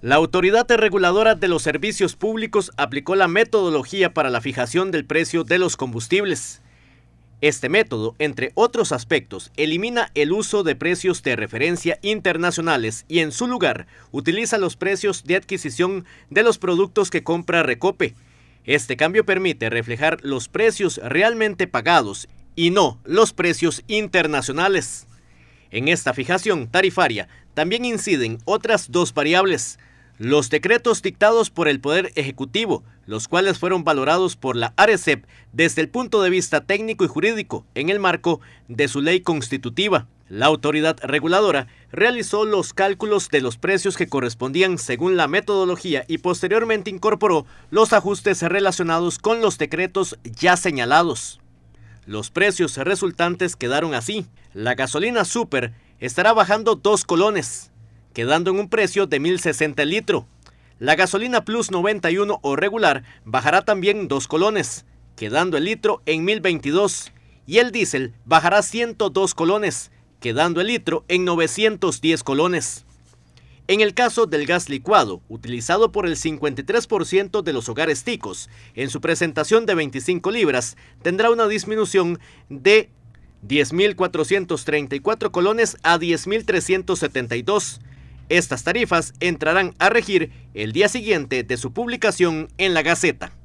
La Autoridad Reguladora de los Servicios Públicos aplicó la metodología para la fijación del precio de los combustibles. Este método, entre otros aspectos, elimina el uso de precios de referencia internacionales y en su lugar utiliza los precios de adquisición de los productos que compra Recope. Este cambio permite reflejar los precios realmente pagados y no los precios internacionales. En esta fijación tarifaria también inciden otras dos variables, los decretos dictados por el Poder Ejecutivo, los cuales fueron valorados por la ARECEP desde el punto de vista técnico y jurídico en el marco de su ley constitutiva. La autoridad reguladora realizó los cálculos de los precios que correspondían según la metodología y posteriormente incorporó los ajustes relacionados con los decretos ya señalados. Los precios resultantes quedaron así. La gasolina super estará bajando dos colones, quedando en un precio de 1.060 el litro. La gasolina Plus 91 o regular bajará también 2 colones, quedando el litro en 1.022, y el diésel bajará 102 colones, quedando el litro en 910 colones. En el caso del gas licuado, utilizado por el 53% de los hogares ticos, en su presentación de 25 libras, tendrá una disminución de 10.434 colones a 10.372, estas tarifas entrarán a regir el día siguiente de su publicación en la Gaceta.